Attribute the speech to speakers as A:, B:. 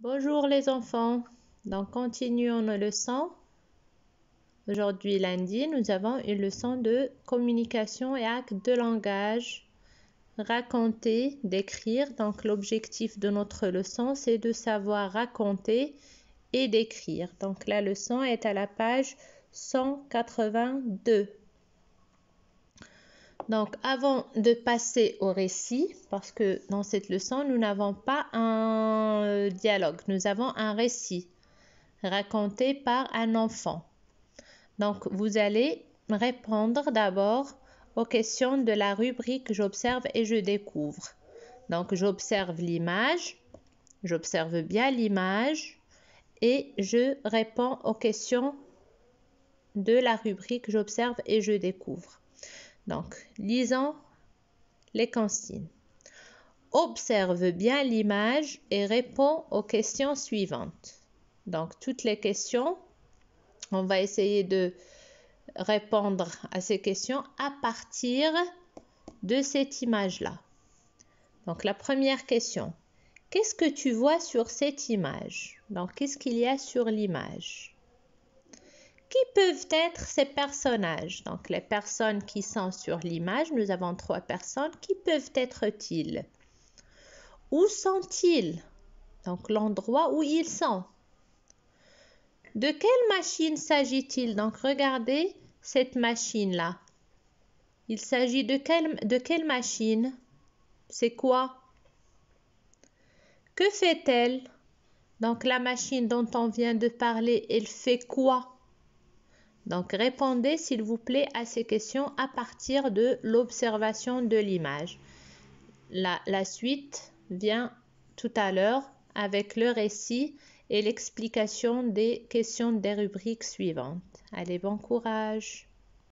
A: Bonjour les enfants, donc continuons nos leçons. Aujourd'hui lundi, nous avons une leçon de communication et acte de langage. Raconter, décrire, donc l'objectif de notre leçon, c'est de savoir raconter et décrire. Donc la leçon est à la page 182. Donc avant de passer au récit, parce que dans cette leçon, nous n'avons pas un euh, dialogue, nous avons un récit raconté par un enfant. Donc vous allez répondre d'abord aux questions de la rubrique J'observe et je découvre. Donc j'observe l'image, j'observe bien l'image et je réponds aux questions de la rubrique J'observe et je découvre. Donc, lisons les consignes. Observe bien l'image et réponds aux questions suivantes. Donc, toutes les questions, on va essayer de répondre à ces questions à partir de cette image-là. Donc, la première question, qu'est-ce que tu vois sur cette image Donc, qu'est-ce qu'il y a sur l'image peuvent être ces personnages Donc les personnes qui sont sur l'image, nous avons trois personnes. Qui peuvent être-ils Où sont-ils Donc l'endroit où ils sont. De quelle machine s'agit-il Donc regardez cette machine-là. Il s'agit de quelle, de quelle machine C'est quoi Que fait-elle Donc la machine dont on vient de parler, elle fait quoi donc répondez s'il vous plaît à ces questions à partir de l'observation de l'image. La, la, suite vient tout à l'heure avec le récit et l'explication des questions des rubriques suivantes. Allez, bon courage